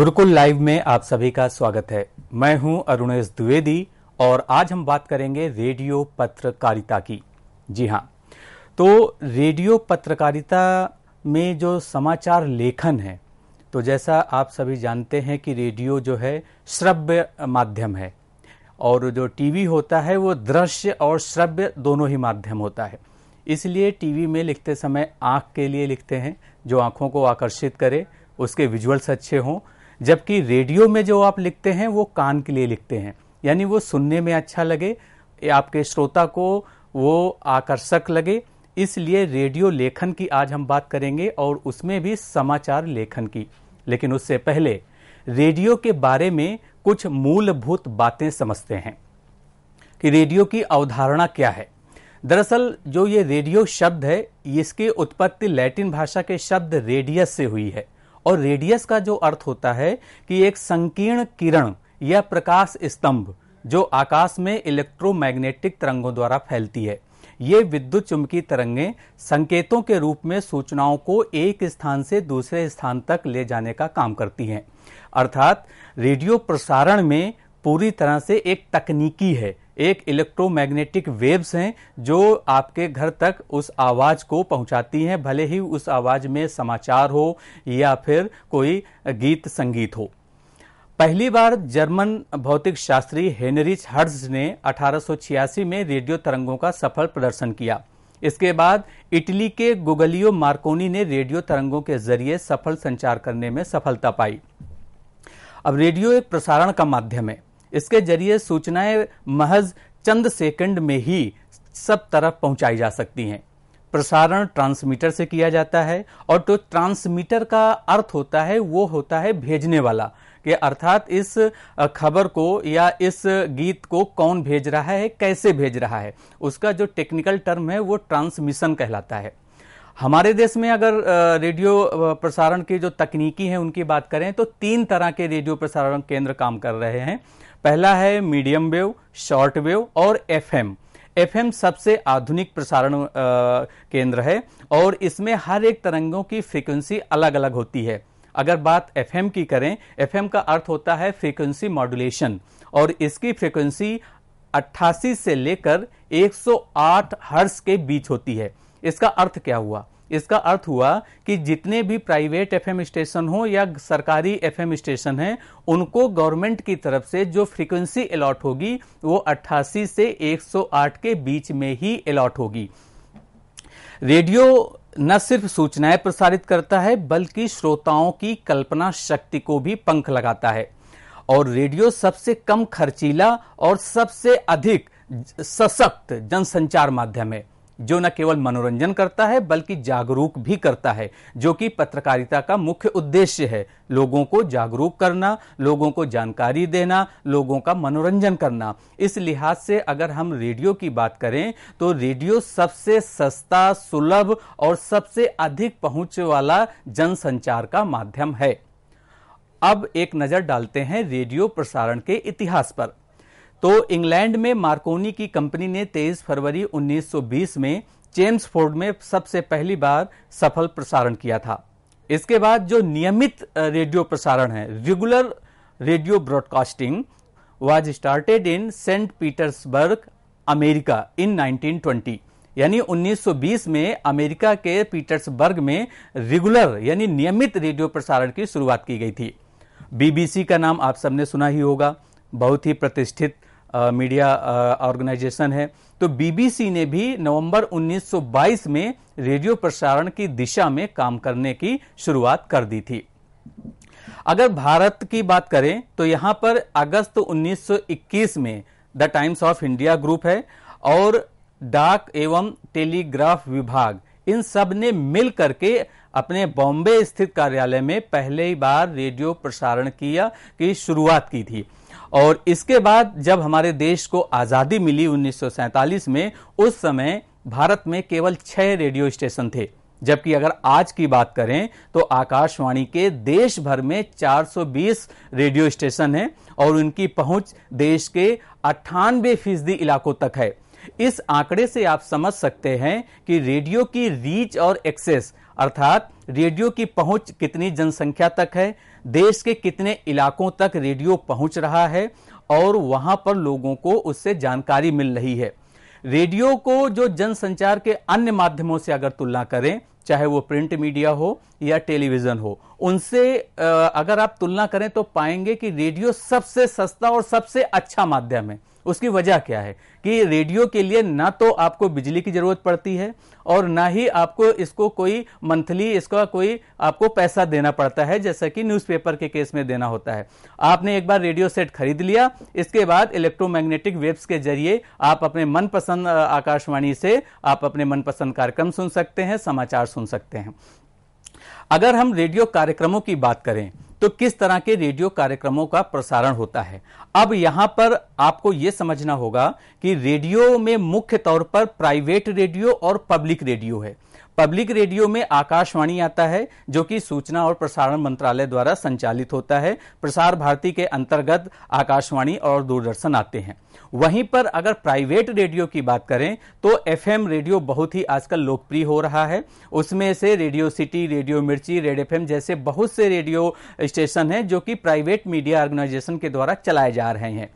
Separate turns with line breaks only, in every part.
Gurukul live में आप सभी का स्वागत है मैं हूं अरुणेश द्विवेदी और आज हम बात करेंगे रेडियो पत्रकारिता की जी हां तो रेडियो पत्रकारिता में जो समाचार लेखन है तो जैसा आप सभी जानते हैं कि रेडियो जो है श्रव्य माध्यम है और जो टीवी होता है वो दृश्य और श्रव्य दोनों ही माध्यम होता है इसलिए टीवी में लिखते समय आँख के लिए लिखते हैं जो आँखों को आकर्षित करे उसके विजुअल्स अच्छे हों जबकि रेडियो में जो आप लिखते हैं वो कान के लिए लिखते हैं यानी वो सुनने में अच्छा लगे आपके श्रोता को वो आकर्षक लगे इसलिए रेडियो लेखन की आज हम बात करेंगे और उसमें भी समाचार लेखन की लेकिन उससे पहले रेडियो के बारे में कुछ मूलभूत बातें समझते हैं कि रेडियो की अवधारणा क्या है दरअसल जो ये रेडियो शब्द है इसकी उत्पत्ति लैटिन भाषा के शब्द रेडियस से हुई है और रेडियस का जो अर्थ होता है कि एक संकीर्ण किरण या प्रकाश स्तंभ जो आकाश में इलेक्ट्रोमैग्नेटिक तरंगों द्वारा फैलती है ये विद्युत चुंबकीय तरंगें संकेतों के रूप में सूचनाओं को एक स्थान से दूसरे स्थान तक ले जाने का काम करती हैं अर्थात रेडियो प्रसारण में पूरी तरह से एक तकनीकी है एक इलेक्ट्रोमैग्नेटिक वेव्स हैं जो आपके घर तक उस आवाज़ को पहुंचाती हैं भले ही उस आवाज़ में समाचार हो या फिर कोई गीत संगीत हो पहली बार जर्मन भौतिक शास्त्री हेनरिच हर्ज ने 1886 में रेडियो तरंगों का सफल प्रदर्शन किया इसके बाद इटली के गुगलियो मार्कोनी ने रेडियो तरंगों के जरिए सफल संचार करने में सफलता पाई अब रेडियो एक प्रसारण का माध्यम है इसके जरिए सूचनाएं महज चंद सेकंड में ही सब तरफ पहुंचाई जा सकती हैं प्रसारण ट्रांसमीटर से किया जाता है और तो ट्रांसमीटर का अर्थ होता है वो होता है भेजने वाला कि अर्थात इस खबर को या इस गीत को कौन भेज रहा है कैसे भेज रहा है उसका जो टेक्निकल टर्म है वो ट्रांसमिशन कहलाता है हमारे देश में अगर रेडियो प्रसारण की जो तकनीकी है उनकी बात करें तो तीन तरह के रेडियो प्रसारण केंद्र काम कर रहे हैं पहला है मीडियम वेव शॉर्ट वेव और एफएम एफएम सबसे आधुनिक प्रसारण केंद्र है और इसमें हर एक तरंगों की फ्रीक्वेंसी अलग अलग होती है अगर बात एफएम की करें एफएम का अर्थ होता है फ्रीक्वेंसी मॉड्यूलेशन और इसकी फ्रीक्वेंसी 88 से लेकर 108 हर्ट्स के बीच होती है इसका अर्थ क्या हुआ इसका अर्थ हुआ कि जितने भी प्राइवेट एफएम स्टेशन हो या सरकारी एफएम स्टेशन हैं उनको गवर्नमेंट की तरफ से जो फ्रीक्वेंसी अलॉट होगी वो अट्ठासी से 108 के बीच में ही अलॉट होगी रेडियो न सिर्फ सूचनाएं प्रसारित करता है बल्कि श्रोताओं की कल्पना शक्ति को भी पंख लगाता है और रेडियो सबसे कम खर्चीला और सबसे अधिक सशक्त जनसंचार माध्यम है जो न केवल मनोरंजन करता है बल्कि जागरूक भी करता है जो कि पत्रकारिता का मुख्य उद्देश्य है लोगों को जागरूक करना लोगों को जानकारी देना लोगों का मनोरंजन करना इस लिहाज से अगर हम रेडियो की बात करें तो रेडियो सबसे सस्ता सुलभ और सबसे अधिक पहुंच वाला जनसंचार का माध्यम है अब एक नजर डालते हैं रेडियो प्रसारण के इतिहास पर तो इंग्लैंड में मार्कोनी की कंपनी ने 23 फरवरी 1920 में चेम्सफोर्ड में सबसे पहली बार सफल प्रसारण किया था इसके बाद जो नियमित रेडियो प्रसारण है regular radio broadcasting was started in Saint Petersburg America in 1920 यानी 1920 में अमेरिका के पीटर्सबर्ग में रेगुलर यानी नियमित रेडियो प्रसारण की शुरुआत की गई थी बीबीसी का नाम आप सबने सुना ही होगा बहुत ही प्रतिष्ठित मीडिया ऑर्गेनाइजेशन है तो बीबीसी ने भी नवंबर 1922 में रेडियो प्रसारण की दिशा में काम करने की शुरुआत कर दी थी अगर भारत की बात करें तो यहां पर अगस्त 1921 में the Times of India group है और डाक एवं टेलीग्राफ विभाग इन सब ने मिल करके अपने बॉम्बे स्थित कार्यालय में पहली बार रेडियो प्रसारण किया की शुरुआत की थी और इसके बाद जब हमारे देश को आज़ादी मिली उन्नीस में उस समय भारत में केवल छह रेडियो स्टेशन थे जबकि अगर आज की बात करें तो आकाशवाणी के देश भर में 420 रेडियो स्टेशन हैं और उनकी पहुंच देश के अट्ठानबे फीसदी इलाकों तक है इस आंकड़े से आप समझ सकते हैं कि रेडियो की रीच और एक्सेस अर्थात रेडियो की पहुंच कितनी जनसंख्या तक है देश के कितने इलाकों तक रेडियो पहुंच रहा है और वहां पर लोगों को उससे जानकारी मिल रही है रेडियो को जो जनसंचार के अन्य माध्यमों से अगर तुलना करें चाहे वो प्रिंट मीडिया हो या टेलीविजन हो उनसे अगर आप तुलना करें तो पाएंगे कि रेडियो सबसे सस्ता और सबसे अच्छा माध्यम है उसकी वजह क्या है कि रेडियो के लिए ना तो आपको बिजली की ज़रूरत पड़ती है और ना ही आपको इसको कोई मंथली इसका कोई आपको पैसा देना पड़ता है जैसा कि न्यूज़पेपर के केस में देना होता है आपने एक बार रेडियो सेट खरीद लिया इसके बाद इलेक्ट्रोमैग्नेटिक वेव्स के जरिए आप अपने मनपसंद आकाशवाणी से आप अपने मनपसंद कार्यक्रम सुन सकते हैं समाचार सुन सकते हैं अगर हम रेडियो कार्यक्रमों की बात करें तो किस तरह के रेडियो कार्यक्रमों का प्रसारण होता है अब यहां पर आपको ये समझना होगा कि रेडियो में मुख्य तौर पर प्राइवेट रेडियो और पब्लिक रेडियो है पब्लिक रेडियो में आकाशवाणी आता है जो कि सूचना और प्रसारण मंत्रालय द्वारा संचालित होता है प्रसार भारती के अंतर्गत आकाशवाणी और दूरदर्शन आते हैं वहीं पर अगर प्राइवेट रेडियो की बात करें तो एफएम रेडियो बहुत ही आजकल लोकप्रिय हो रहा है उसमें से Radio City Radio Mirchi Red F जैसे बहुत से रेडियो स्टेशन हैं जो कि प्राइवेट मीडिया ऑर्गेनाइजेशन के द्वारा चलाए जा रहे हैं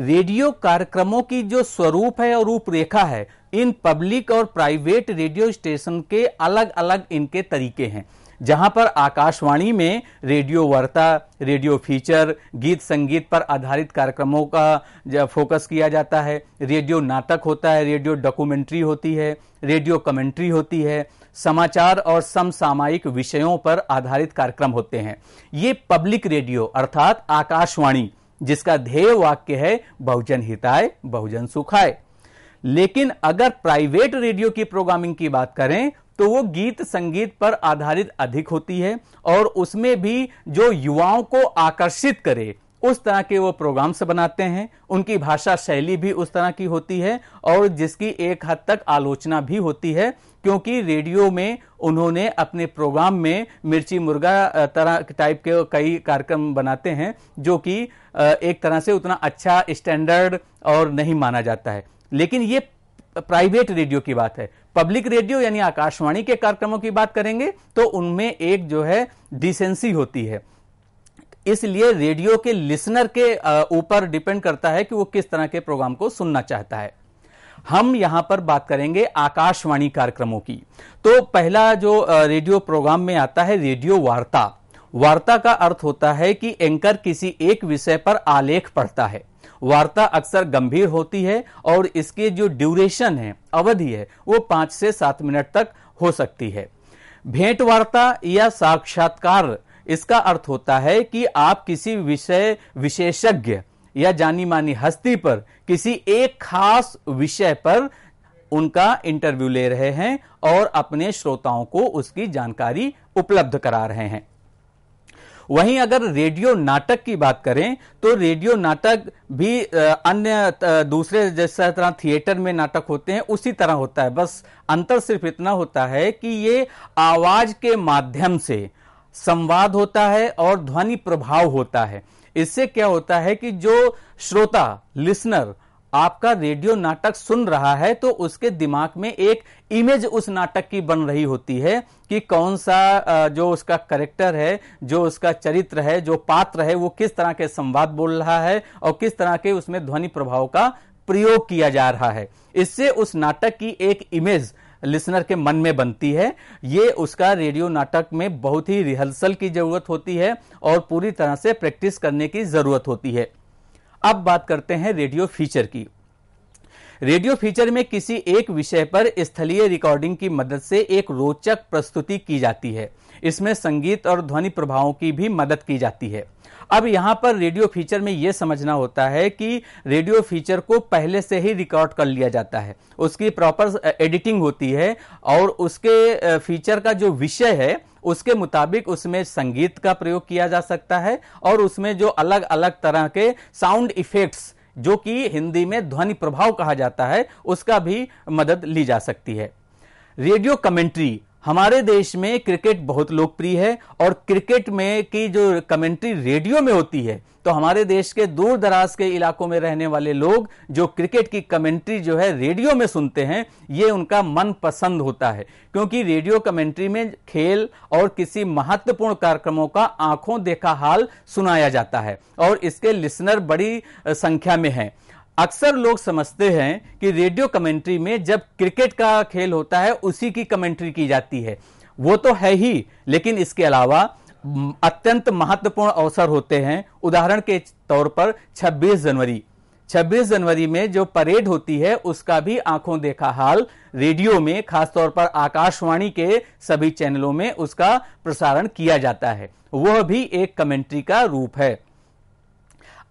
रेडियो कार्यक्रमों की जो स्वरूप है और रूपरेखा है इन पब्लिक और प्राइवेट रेडियो स्टेशन के अलग अलग इनके तरीके हैं जहां पर आकाशवाणी में रेडियो वार्ता रेडियो फीचर गीत संगीत पर आधारित कार्यक्रमों का फोकस किया जाता है रेडियो नाटक होता है रेडियो डॉक्यूमेंट्री होती है रेडियो कमेंट्री होती है समाचार और समसामायिक विषयों पर आधारित कार्यक्रम होते हैं ये पब्लिक रेडियो अर्थात आकाशवाणी जिसका ध्येय वाक्य है बहुजन हिताय बहुजन सुखाय लेकिन अगर प्राइवेट रेडियो की प्रोग्रामिंग की बात करें तो वो गीत संगीत पर आधारित अधिक होती है और उसमें भी जो युवाओं को आकर्षित करे उस तरह के वो प्रोग्राम्स बनाते हैं उनकी भाषा शैली भी उस तरह की होती है और जिसकी एक हद तक आलोचना भी होती है क्योंकि रेडियो में उन्होंने अपने प्रोग्राम में मिर्ची मुर्गा तरह टाइप के कई कार्यक्रम बनाते हैं जो कि एक तरह से उतना अच्छा स्टैंडर्ड और नहीं माना जाता है लेकिन ये प्राइवेट रेडियो की बात है पब्लिक रेडियो यानी आकाशवाणी के कार्यक्रमों की बात करेंगे तो उनमें एक जो है डिसेंसी होती है इसलिए रेडियो के लिसनर के ऊपर डिपेंड करता है कि वो किस तरह के प्रोग्राम को सुनना चाहता है हम यहां पर बात करेंगे आकाशवाणी कार्यक्रमों की तो पहला जो रेडियो प्रोग्राम में आता है रेडियो वार्ता वार्ता का अर्थ होता है कि एंकर किसी एक विषय पर आलेख पढ़ता है वार्ता अक्सर गंभीर होती है और इसके जो ड्यूरेशन है अवधि है वो पांच से सात मिनट तक हो सकती है भेंट वार्ता या साक्षात्कार इसका अर्थ होता है कि आप किसी विषय विशेषज्ञ या जानी मानी हस्ती पर किसी एक खास विषय पर उनका इंटरव्यू ले रहे हैं और अपने श्रोताओं को उसकी जानकारी उपलब्ध करा रहे हैं वहीं अगर रेडियो नाटक की बात करें तो रेडियो नाटक भी अन्य दूसरे जैसा तरह थिएटर में नाटक होते हैं उसी तरह होता है बस अंतर सिर्फ इतना होता है कि ये आवाज के माध्यम से संवाद होता है और ध्वनि प्रभाव होता है इससे क्या होता है कि जो श्रोता लिसनर आपका रेडियो नाटक सुन रहा है तो उसके दिमाग में एक इमेज उस नाटक की बन रही होती है कि कौन सा जो उसका करेक्टर है जो उसका चरित्र है जो पात्र है वो किस तरह के संवाद बोल रहा है और किस तरह के उसमें ध्वनि प्रभाव का प्रयोग किया जा रहा है इससे उस नाटक की एक इमेज लिसनर के मन में बनती है ये उसका रेडियो नाटक में बहुत ही रिहर्सल की जरूरत होती है और पूरी तरह से प्रैक्टिस करने की जरूरत होती है अब बात करते हैं रेडियो फीचर की रेडियो फीचर में किसी एक विषय पर स्थलीय रिकॉर्डिंग की मदद से एक रोचक प्रस्तुति की जाती है इसमें संगीत और ध्वनि प्रभावों की भी मदद की जाती है अब यहां पर रेडियो फीचर में यह समझना होता है कि रेडियो फीचर को पहले से ही रिकॉर्ड कर लिया जाता है उसकी प्रॉपर एडिटिंग होती है और उसके फीचर का जो विषय है उसके मुताबिक उसमें संगीत का प्रयोग किया जा सकता है और उसमें जो अलग अलग तरह के साउंड इफेक्ट्स जो कि हिंदी में ध्वनि प्रभाव कहा जाता है उसका भी मदद ली जा सकती है रेडियो कमेंट्री हमारे देश में क्रिकेट बहुत लोकप्रिय है और क्रिकेट में की जो कमेंट्री रेडियो में होती है तो हमारे देश के दूर दराज के इलाकों में रहने वाले लोग जो क्रिकेट की कमेंट्री जो है रेडियो में सुनते हैं ये उनका मन पसंद होता है क्योंकि रेडियो कमेंट्री में खेल और किसी महत्वपूर्ण कार्यक्रमों का आंखों देखा हाल सुनाया जाता है और इसके लिसनर बड़ी संख्या में हैं अक्सर लोग समझते हैं कि रेडियो कमेंट्री में जब क्रिकेट का खेल होता है उसी की कमेंट्री की जाती है वो तो है ही लेकिन इसके अलावा अत्यंत महत्वपूर्ण अवसर होते हैं उदाहरण के तौर पर 26 जनवरी 26 जनवरी में जो परेड होती है उसका भी आंखों देखा हाल रेडियो में खासतौर पर आकाशवाणी के सभी चैनलों में उसका प्रसारण किया जाता है वह भी एक कमेंट्री का रूप है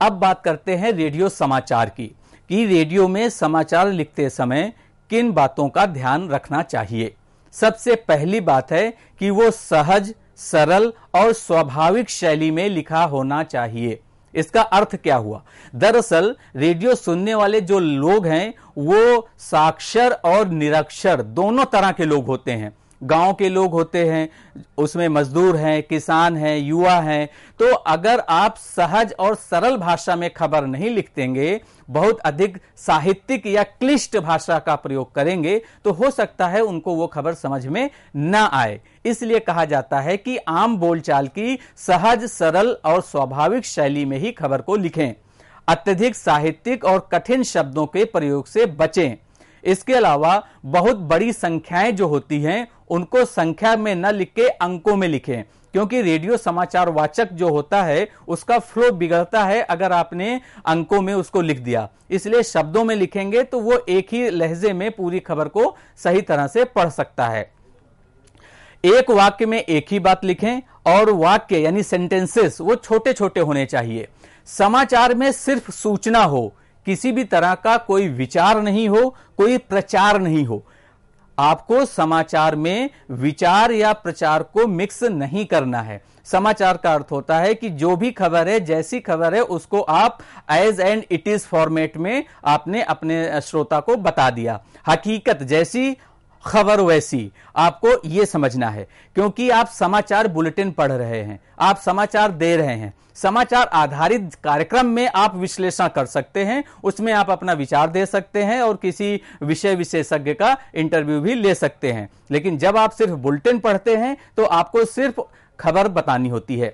अब बात करते हैं रेडियो समाचार की कि रेडियो में समाचार लिखते समय किन बातों का ध्यान रखना चाहिए सबसे पहली बात है कि वो सहज सरल और स्वाभाविक शैली में लिखा होना चाहिए इसका अर्थ क्या हुआ दरअसल रेडियो सुनने वाले जो लोग हैं वो साक्षर और निरक्षर दोनों तरह के लोग होते हैं गांव के लोग होते हैं उसमें मजदूर हैं किसान हैं युवा हैं तो अगर आप सहज और सरल भाषा में खबर नहीं लिखतेंगे बहुत अधिक साहित्यिक या क्लिष्ट भाषा का प्रयोग करेंगे तो हो सकता है उनको वो खबर समझ में ना आए इसलिए कहा जाता है कि आम बोलचाल की सहज सरल और स्वाभाविक शैली में ही खबर को लिखें अत्यधिक साहित्यिक और कठिन शब्दों के प्रयोग से बचें इसके अलावा बहुत बड़ी संख्याएं जो होती हैं उनको संख्या में न लिख के अंकों में लिखें क्योंकि रेडियो समाचार वाचक जो होता है उसका फ्लो बिगड़ता है अगर आपने अंकों में उसको लिख दिया इसलिए शब्दों में लिखेंगे तो वो एक ही लहजे में पूरी खबर को सही तरह से पढ़ सकता है एक वाक्य में एक ही बात लिखें और वाक्य यानी सेंटेंसेस वो छोटे छोटे होने चाहिए समाचार में सिर्फ सूचना हो किसी भी तरह का कोई विचार नहीं हो कोई प्रचार नहीं हो आपको समाचार में विचार या प्रचार को मिक्स नहीं करना है समाचार का अर्थ होता है कि जो भी खबर है जैसी खबर है उसको आप as and it is format में आपने अपने श्रोता को बता दिया हकीकत जैसी खबर वैसी आपको यह समझना है क्योंकि आप समाचार बुलेटिन पढ़ रहे हैं आप समाचार दे रहे हैं समाचार आधारित कार्यक्रम में आप विश्लेषण कर सकते हैं उसमें आप अपना विचार दे सकते हैं और किसी विषय विशेषज्ञ का इंटरव्यू भी ले सकते हैं लेकिन जब आप सिर्फ बुलेटिन पढ़ते हैं तो आपको सिर्फ खबर बतानी होती है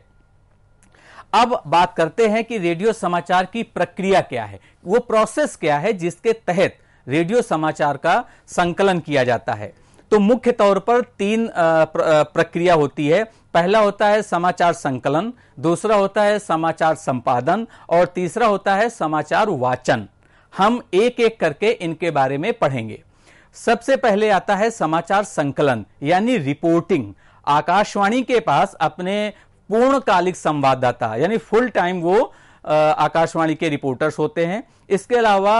अब बात करते हैं कि रेडियो समाचार की प्रक्रिया क्या है वो प्रोसेस क्या है जिसके तहत रेडियो समाचार का संकलन किया जाता है तो मुख्य तौर पर तीन प्रक्रिया होती है पहला होता है समाचार संकलन दूसरा होता है समाचार संपादन और तीसरा होता है समाचार वाचन हम एक एक करके इनके बारे में पढ़ेंगे सबसे पहले आता है समाचार संकलन यानी रिपोर्टिंग आकाशवाणी के पास अपने पूर्णकालिक संवाददाता यानी फुल टाइम वो आकाशवाणी के रिपोर्टर्स होते हैं इसके अलावा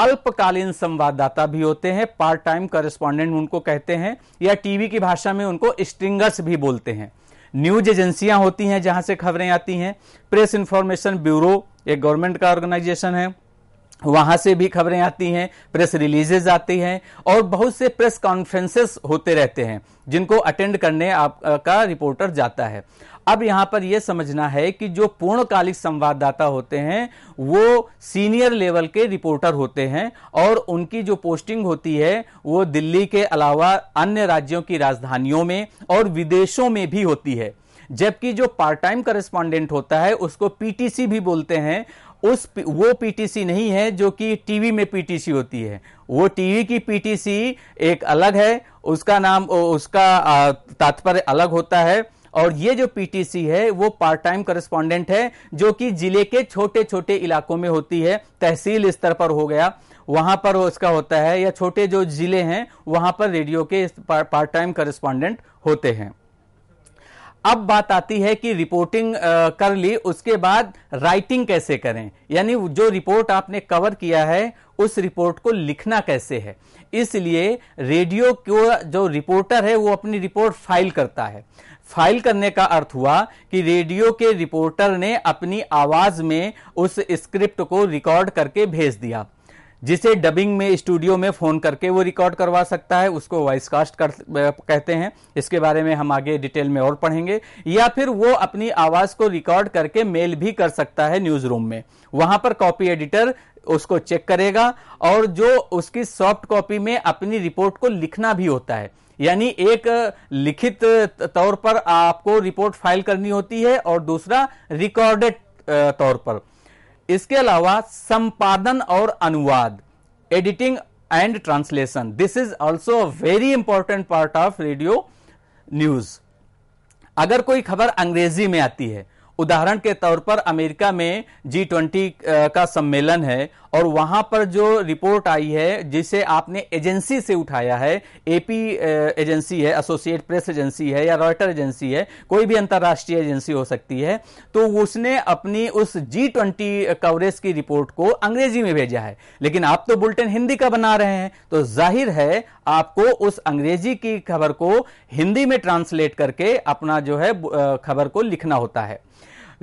अल्पकालीन संवाददाता भी होते हैं पार्ट टाइम करस्पॉन्डेंट उनको कहते हैं या टीवी की भाषा में उनको स्ट्रिंगर्स भी बोलते हैं न्यूज एजेंसियां होती हैं जहां से खबरें आती हैं प्रेस इंफॉर्मेशन ब्यूरो एक गवर्नमेंट का ऑर्गेनाइजेशन है वहां से भी खबरें आती हैं प्रेस रिलीजेज आती हैं और बहुत से प्रेस कॉन्फ्रेंसेस होते रहते हैं जिनको अटेंड करने आपका का रिपोर्टर जाता है अब यहां पर यह समझना है कि जो पूर्णकालिक संवाददाता होते हैं वो सीनियर लेवल के रिपोर्टर होते हैं और उनकी जो पोस्टिंग होती है वो दिल्ली के अलावा अन्य राज्यों की राजधानियों में और विदेशों में भी होती है जबकि जो पार्ट टाइम करेस्पॉन्डेंट होता है उसको पीटीसी भी बोलते हैं उस वो पीटीसी नहीं है जो कि टीवी में पीटीसी होती है वो टीवी की पीटीसी एक अलग है उसका नाम उसका तात्पर्य अलग होता है और ये जो पीटीसी है वो पार्ट टाइम करस्पॉन्डेंट है जो कि जिले के छोटे छोटे इलाकों में होती है तहसील स्तर पर हो गया वहां पर उसका होता है या छोटे जो जिले हैं वहां पर रेडियो के पार्ट टाइम करस्पॉन्डेंट होते हैं अब बात आती है कि रिपोर्टिंग कर ली उसके बाद राइटिंग कैसे करें यानी जो रिपोर्ट आपने कवर किया है उस रिपोर्ट को लिखना कैसे है इसलिए रेडियो को जो रिपोर्टर है वो अपनी रिपोर्ट फाइल करता है फाइल करने का अर्थ हुआ कि रेडियो के रिपोर्टर ने अपनी आवाज में उस स्क्रिप्ट को रिकॉर्ड करके भेज दिया जिसे डबिंग में स्टूडियो में फ़ोन करके वो रिकॉर्ड करवा सकता है उसको वॉइस कास्ट कर कहते हैं इसके बारे में हम आगे डिटेल में और पढ़ेंगे या फिर वो अपनी आवाज़ को रिकॉर्ड करके मेल भी कर सकता है न्यूज़ रूम में वहां पर कॉपी एडिटर उसको चेक करेगा और जो उसकी सॉफ्ट कॉपी में अपनी रिपोर्ट को लिखना भी होता है यानी एक लिखित तौर पर आपको रिपोर्ट फाइल करनी होती है और दूसरा रिकॉर्डेड तौर पर इसके अलावा संपादन और अनुवाद editing and translation this is also a very important part of radio news अगर कोई खबर अंग्रेजी में आती है उदाहरण के तौर पर अमेरिका में जी ट्वेंटी का सम्मेलन है और वहां पर जो रिपोर्ट आई है जिसे आपने एजेंसी से उठाया है एपी एजेंसी है एसोसिएट प्रेस एजेंसी है या रॉयटर एजेंसी है कोई भी अंतर्राष्ट्रीय एजेंसी हो सकती है तो उसने अपनी उस जी ट्वेंटी कवरेज की रिपोर्ट को अंग्रेजी में भेजा है लेकिन आप तो बुलेटिन हिंदी का बना रहे हैं तो जाहिर है आपको उस अंग्रेजी की खबर को हिंदी में ट्रांसलेट करके अपना जो है खबर को लिखना होता है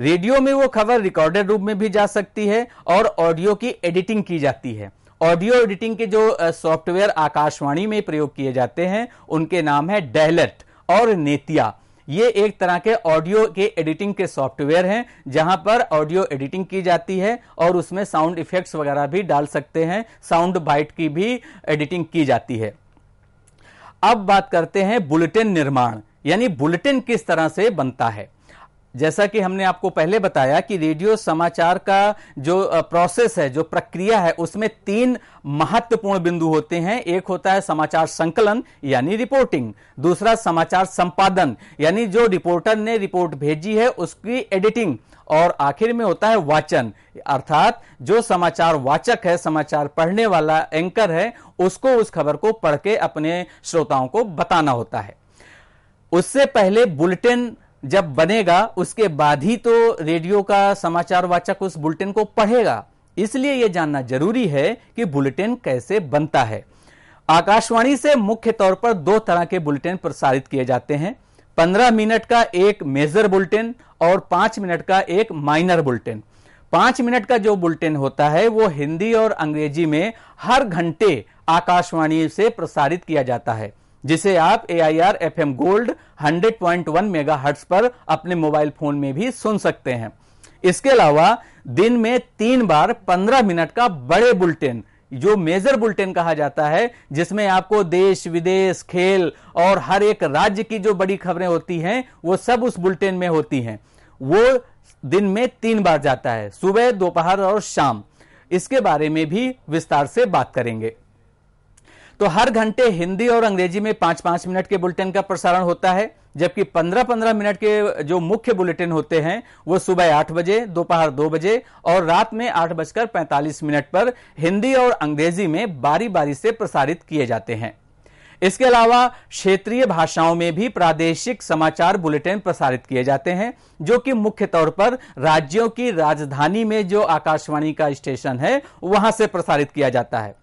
रेडियो में वो खबर रिकॉर्डेड रूप में भी जा सकती है और ऑडियो की एडिटिंग की जाती है ऑडियो एडिटिंग के जो सॉफ्टवेयर आकाशवाणी में प्रयोग किए जाते हैं उनके नाम है डेलेट और नेतिया ये एक तरह के ऑडियो के एडिटिंग के सॉफ्टवेयर हैं जहां पर ऑडियो एडिटिंग की जाती है और उसमें साउंड इफेक्ट्स वगैरह भी डाल सकते हैं साउंड बाइट की भी एडिटिंग की जाती है अब बात करते हैं बुलेटिन निर्माण यानी बुलेटिन किस तरह से बनता है जैसा कि हमने आपको पहले बताया कि रेडियो समाचार का जो प्रोसेस है जो प्रक्रिया है उसमें तीन महत्वपूर्ण बिंदु होते हैं एक होता है समाचार संकलन यानी रिपोर्टिंग दूसरा समाचार संपादन यानी जो रिपोर्टर ने रिपोर्ट भेजी है उसकी एडिटिंग और आखिर में होता है वाचन अर्थात जो समाचार वाचक है समाचार पढ़ने वाला एंकर है उसको उस खबर को पढ़ के अपने श्रोताओं को बताना होता है उससे पहले बुलेटिन जब बनेगा उसके बाद ही तो रेडियो का समाचार वाचक उस बुलेटिन को पढ़ेगा इसलिए यह जानना जरूरी है कि बुलेटिन कैसे बनता है आकाशवाणी से मुख्य तौर पर दो तरह के बुलेटिन प्रसारित किए जाते हैं पंद्रह मिनट का एक मेजर बुलेटिन और पांच मिनट का एक माइनर बुलेटिन पांच मिनट का जो बुलेटिन होता है वो हिंदी और अंग्रेजी में हर घंटे आकाशवाणी से प्रसारित किया जाता है जिसे आप A I R F M gold hundred point one megahertz पर अपने मोबाइल फोन में भी सुन सकते हैं इसके अलावा दिन में तीन बार पंद्रह मिनट का बड़े बुलेटिन जो मेजर बुलेटिन कहा जाता है जिसमें आपको देश विदेश खेल और हर एक राज्य की जो बड़ी खबरें होती हैं वो सब उस बुलेटिन में होती हैं वो दिन में तीन बार जाता है सुबह दोपहर और शाम इसके बारे में भी विस्तार से बात करेंगे तो हर घंटे हिंदी और अंग्रेजी में पांच पांच मिनट के बुलेटिन का प्रसारण होता है जबकि पंद्रह पंद्रह मिनट के जो मुख्य बुलेटिन होते हैं वो सुबह आठ बजे दोपहर दो बजे और रात में आठ बजकर पैंतालीस मिनट पर हिंदी और अंग्रेजी में बारी बारी से प्रसारित किए जाते हैं इसके अलावा क्षेत्रीय भाषाओं में भी प्रादेशिक समाचार बुलेटिन प्रसारित किए जाते हैं जो कि मुख्य तौर पर राज्यों की राजधानी में जो आकाशवाणी का स्टेशन है वहां से प्रसारित किया जाता है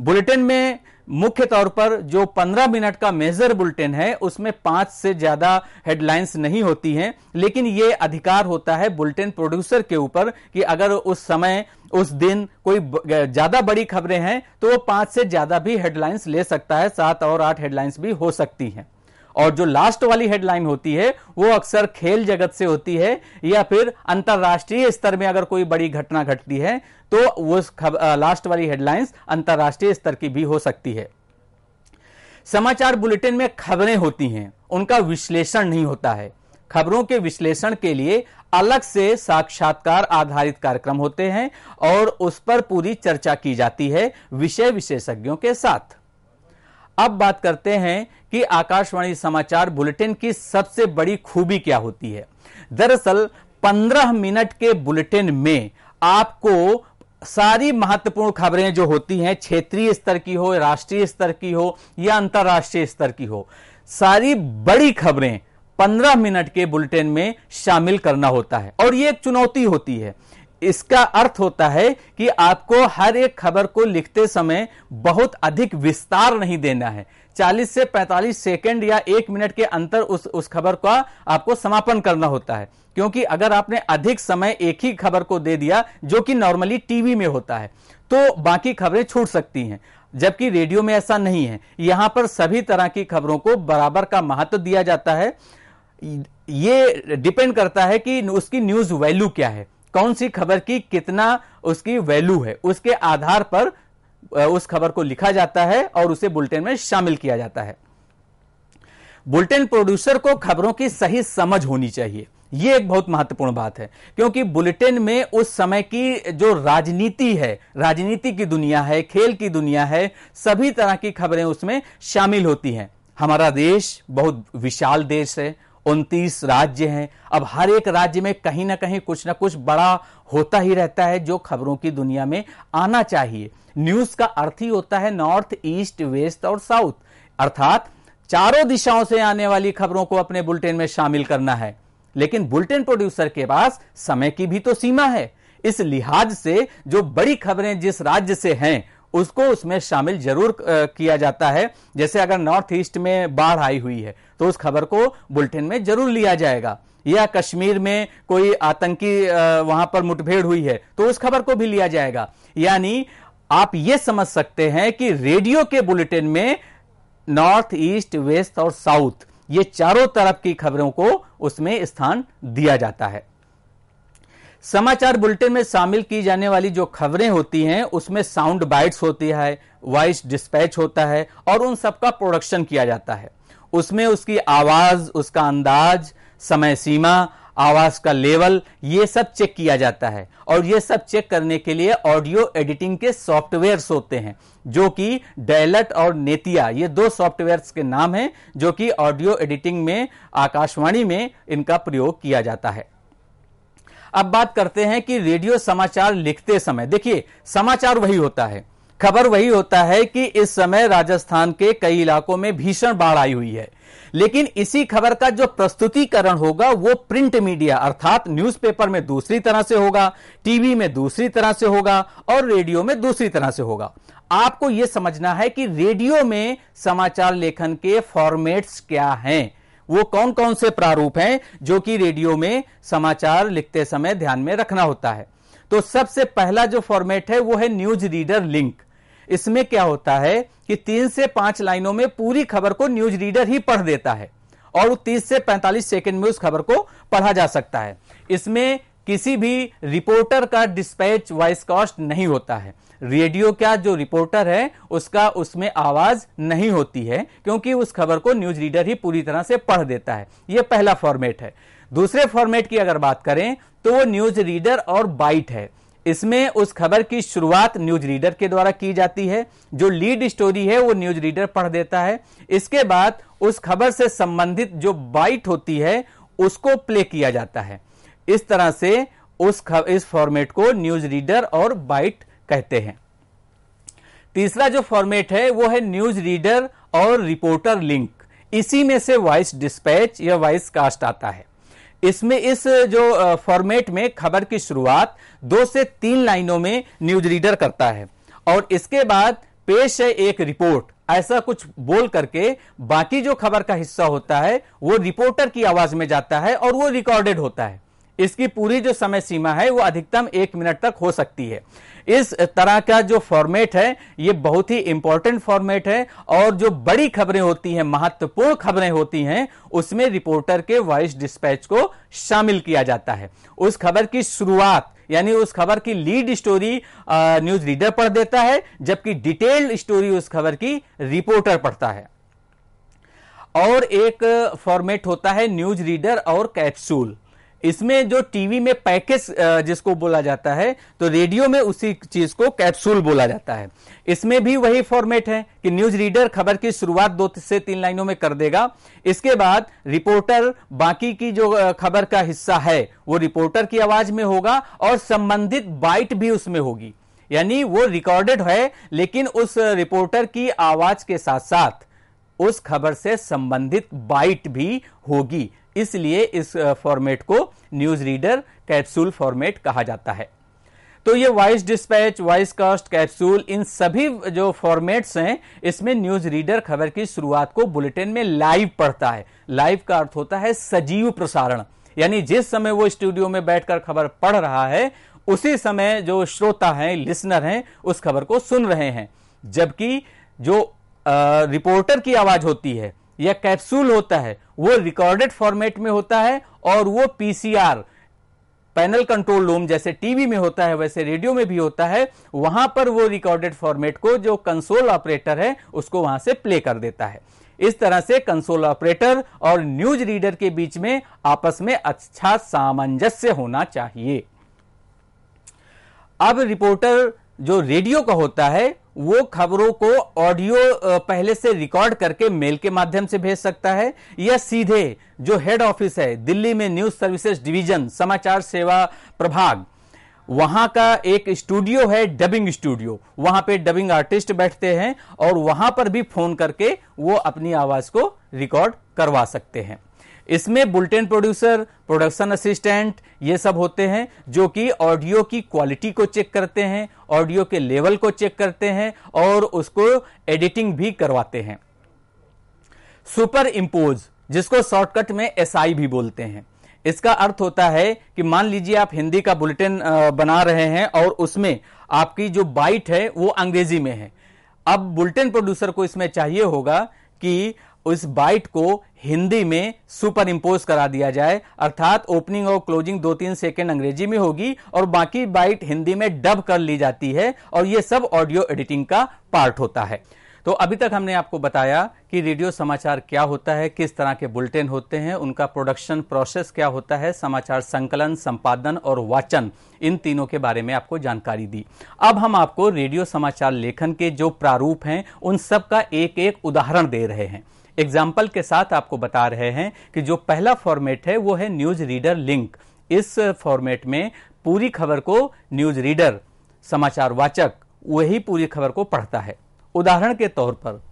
बुलेटिन में मुख्य तौर पर जो 15 मिनट का मेजर बुलेटिन है उसमें पांच से ज्यादा हेडलाइंस नहीं होती हैं लेकिन ये अधिकार होता है बुलेटिन प्रोड्यूसर के ऊपर कि अगर उस समय उस दिन कोई ज्यादा बड़ी खबरें हैं तो वो पांच से ज्यादा भी हेडलाइंस ले सकता है सात और आठ हेडलाइंस भी हो सकती हैं और जो लास्ट वाली हेडलाइन होती है वो अक्सर खेल जगत से होती है या फिर अंतर्राष्ट्रीय स्तर में अगर कोई बड़ी घटना घटती है तो वो लास्ट वाली हेडलाइंस अंतर्राष्ट्रीय स्तर की भी हो सकती है समाचार बुलेटिन में खबरें होती हैं उनका विश्लेषण नहीं होता है खबरों के विश्लेषण के लिए अलग से साक्षात्कार आधारित कार्यक्रम होते हैं और उस पर पूरी चर्चा की जाती है विषय विशेषज्ञों के साथ अब बात करते हैं कि आकाशवाणी समाचार बुलेटिन की सबसे बड़ी खूबी क्या होती है दरअसल 15 मिनट के बुलेटिन में आपको सारी महत्वपूर्ण खबरें जो होती हैं क्षेत्रीय स्तर की हो राष्ट्रीय स्तर की हो या अंतर्राष्ट्रीय स्तर की हो सारी बड़ी खबरें 15 मिनट के बुलेटिन में शामिल करना होता है और ये एक चुनौती होती है इसका अर्थ होता है कि आपको हर एक खबर को लिखते समय बहुत अधिक विस्तार नहीं देना है 40 से 45 सेकंड या एक मिनट के अंतर उस उस खबर का आपको समापन करना होता है क्योंकि अगर आपने अधिक समय एक ही खबर को दे दिया जो कि नॉर्मली टीवी में होता है तो बाकी खबरें छूट सकती हैं जबकि रेडियो में ऐसा नहीं है यहां पर सभी तरह की खबरों को बराबर का महत्व दिया जाता है ये डिपेंड करता है कि उसकी न्यूज वैल्यू क्या है कौन सी खबर की कितना उसकी वैल्यू है उसके आधार पर उस खबर को लिखा जाता है और उसे बुलेटिन में शामिल किया जाता है बुलेटिन प्रोड्यूसर को खबरों की सही समझ होनी चाहिए यह एक बहुत महत्वपूर्ण बात है क्योंकि बुलेटिन में उस समय की जो राजनीति है राजनीति की दुनिया है खेल की दुनिया है सभी तरह की खबरें उसमें शामिल होती हैं हमारा देश बहुत विशाल देश है उनतीस राज्य हैं अब हर एक राज्य में कहीं ना कहीं कुछ ना कुछ बड़ा होता ही रहता है जो खबरों की दुनिया में आना चाहिए न्यूज का अर्थ ही होता है नॉर्थ ईस्ट वेस्ट और साउथ अर्थात चारों दिशाओं से आने वाली खबरों को अपने बुलेटिन में शामिल करना है लेकिन बुलेटिन प्रोड्यूसर के पास समय की भी तो सीमा है इस लिहाज से जो बड़ी खबरें जिस राज्य से हैं उसको उसमें शामिल जरूर किया जाता है जैसे अगर नॉर्थ ईस्ट में बाढ़ आई हुई है तो उस खबर को बुलेटिन में जरूर लिया जाएगा या कश्मीर में कोई आतंकी वहां पर मुठभेड़ हुई है तो उस खबर को भी लिया जाएगा यानी आप यह समझ सकते हैं कि रेडियो के बुलेटिन में नॉर्थ ईस्ट वेस्ट और साउथ ये चारों तरफ की खबरों को उसमें स्थान दिया जाता है समाचार बुलेटिन में शामिल की जाने वाली जो खबरें होती हैं उसमें साउंड बाइट्स होती है वॉइस डिस्पैच होता है और उन सबका प्रोडक्शन किया जाता है उसमें उसकी आवाज उसका अंदाज समय सीमा आवाज का लेवल ये सब चेक किया जाता है और ये सब चेक करने के लिए ऑडियो एडिटिंग के सॉफ्टवेयर्स होते हैं जो कि डेलट और नेतिया ये दो सॉफ्टवेयर्स के नाम हैं जो कि ऑडियो एडिटिंग में आकाशवाणी में इनका प्रयोग किया जाता है अब बात करते हैं कि रेडियो समाचार लिखते समय देखिए समाचार वही होता है खबर वही होता है कि इस समय राजस्थान के कई इलाकों में भीषण बाढ़ आई हुई है लेकिन इसी खबर का जो प्रस्तुतिकरण होगा वो प्रिंट मीडिया अर्थात न्यूज़पेपर में दूसरी तरह से होगा टीवी में दूसरी तरह से होगा और रेडियो में दूसरी तरह से होगा आपको यह समझना है कि रेडियो में समाचार लेखन के फॉर्मेट्स क्या हैं वो कौन कौन से प्रारूप हैं जो कि रेडियो में समाचार लिखते समय ध्यान में रखना होता है तो सबसे पहला जो फॉर्मेट है वो है न्यूज रीडर लिंक इसमें क्या होता है कि तीन से पांच लाइनों में पूरी खबर को न्यूज रीडर ही पढ़ देता है और तीस से पैंतालीस सेकेंड में उस खबर को पढ़ा जा सकता है इसमें किसी भी रिपोर्टर का डिस्पैच वॉइस कॉस्ट नहीं होता है रेडियो का जो रिपोर्टर है उसका उसमें आवाज नहीं होती है क्योंकि उस खबर को न्यूज रीडर ही पूरी तरह से पढ़ देता है यह पहला फॉर्मेट है दूसरे फॉर्मेट की अगर बात करें तो वो न्यूज रीडर और बाइट है इसमें उस खबर की शुरुआत न्यूज रीडर के द्वारा की जाती है जो लीड स्टोरी है वो न्यूज रीडर पढ़ देता है इसके बाद उस खबर से संबंधित जो बाइट होती है उसको प्ले किया जाता है इस तरह से उस खब, इस फॉर्मेट को न्यूज रीडर और बाइट कहते हैं तीसरा जो फॉर्मेट है वो है न्यूज रीडर और रिपोर्टर लिंक इसी में से वॉइस डिस्पैच या वॉइस कास्ट आता है इसमें इस जो फॉर्मेट में खबर की शुरुआत दो से तीन लाइनों में न्यूज रीडर करता है और इसके बाद पेश है एक रिपोर्ट ऐसा कुछ बोल करके बाकी जो खबर का हिस्सा होता है वो रिपोर्टर की आवाज में जाता है और वो रिकॉर्डेड होता है इसकी पूरी जो समय सीमा है वो अधिकतम एक मिनट तक हो सकती है इस तरह का जो फॉर्मेट है ये बहुत ही इंपॉर्टेंट फॉर्मेट है और जो बड़ी खबरें होती हैं महत्वपूर्ण खबरें होती हैं उसमें रिपोर्टर के वॉइस डिस्पैच को शामिल किया जाता है उस खबर की शुरुआत यानी उस खबर की लीड स्टोरी न्यूज रीडर पढ़ देता है जबकि डिटेल्ड स्टोरी उस खबर की रिपोर्टर पढ़ता है और एक फॉर्मेट होता है न्यूज रीडर और कैप्सूल इसमें जो टीवी में पैकेज जिसको बोला जाता है तो रेडियो में उसी चीज को कैप्सूल बोला जाता है इसमें भी वही फॉर्मेट है कि न्यूज रीडर खबर की शुरुआत दो से तीन लाइनों में कर देगा इसके बाद रिपोर्टर बाकी की जो खबर का हिस्सा है वो रिपोर्टर की आवाज में होगा और संबंधित बाइट भी उसमें होगी यानी वो रिकॉर्डेड है लेकिन उस रिपोर्टर की आवाज के साथ साथ उस खबर से संबंधित बाइट भी होगी इसलिए इस फॉर्मेट को न्यूज रीडर कैप्सूल फॉर्मेट कहा जाता है तो ये voice dispatch voice cast capsule इन सभी जो फॉर्मेट्स हैं इसमें न्यूज रीडर खबर की शुरुआत को बुलेटिन में लाइव पढ़ता है लाइव का अर्थ होता है सजीव प्रसारण यानी जिस समय वो स्टूडियो में बैठकर खबर पढ़ रहा है उसी समय जो श्रोता हैं लिसनर हैं उस खबर को सुन रहे हैं जबकि जो आ, रिपोर्टर की आवाज होती है या कैप्सूल होता है वो रिकॉर्डेड फॉर्मेट में होता है और वो पीसीआर पैनल कंट्रोल रूम जैसे टीवी में होता है वैसे रेडियो में भी होता है वहां पर वो रिकॉर्डेड फॉर्मेट को जो कंसोल ऑपरेटर है उसको वहां से प्ले कर देता है इस तरह से कंसोल ऑपरेटर और न्यूज रीडर के बीच में आपस में अच्छा सामंजस्य होना चाहिए अब रिपोर्टर जो रेडियो का होता है वो खबरों को ऑडियो पहले से रिकॉर्ड करके मेल के माध्यम से भेज सकता है या सीधे जो हेड ऑफिस है दिल्ली में न्यूज सर्विसेज डिवीजन समाचार सेवा प्रभाग वहां का एक स्टूडियो है डबिंग स्टूडियो वहां पे डबिंग आर्टिस्ट बैठते हैं और वहां पर भी फोन करके वो अपनी आवाज को रिकॉर्ड करवा सकते हैं इसमें बुलेटिन प्रोड्यूसर प्रोडक्शन असिस्टेंट ये सब होते हैं जो कि ऑडियो की क्वालिटी को चेक करते हैं ऑडियो के लेवल को चेक करते हैं और उसको एडिटिंग भी करवाते हैं सुपर इम्पोज जिसको शॉर्टकट में एसआई भी बोलते हैं इसका अर्थ होता है कि मान लीजिए आप हिंदी का बुलेटिन बना रहे हैं और उसमें आपकी जो बाइट है वो अंग्रेजी में है अब बुलेटिन प्रोड्यूसर को इसमें चाहिए होगा कि उस बाइट को हिंदी में सुपर इम्पोज करा दिया जाए अर्थात ओपनिंग और क्लोजिंग दो तीन सेकेंड अंग्रेजी में होगी और बाकी बाइट हिंदी में डब कर ली जाती है और ये सब ऑडियो एडिटिंग का पार्ट होता है तो अभी तक हमने आपको बताया कि रेडियो समाचार क्या होता है किस तरह के बुलेटिन होते हैं उनका प्रोडक्शन प्रोसेस क्या होता है समाचार संकलन संपादन और वाचन इन तीनों के बारे में आपको जानकारी दी अब हम आपको रेडियो समाचार लेखन के जो प्रारूप हैं उन सब का एक एक उदाहरण दे रहे हैं एग्जाम्पल के साथ आपको बता रहे हैं कि जो पहला फॉर्मेट है वो है न्यूज रीडर लिंक इस फॉर्मेट में पूरी खबर को न्यूज रीडर समाचार वाचक वही पूरी खबर को पढ़ता है उदाहरण के तौर पर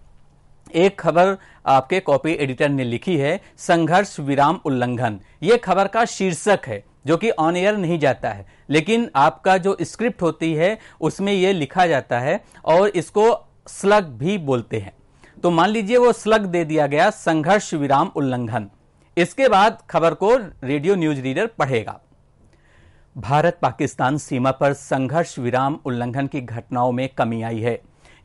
एक खबर आपके कॉपी एडिटर ने लिखी है संघर्ष विराम उल्लंघन ये खबर का शीर्षक है जो कि ऑन एयर नहीं जाता है लेकिन आपका जो स्क्रिप्ट होती है उसमें यह लिखा जाता है और इसको स्लग भी बोलते हैं तो मान लीजिए वो स्लग दे दिया गया संघर्ष विराम उल्लंघन इसके बाद खबर को रेडियो न्यूज रीडर पढ़ेगा भारत पाकिस्तान सीमा पर संघर्ष विराम उल्लंघन की घटनाओं में कमी आई है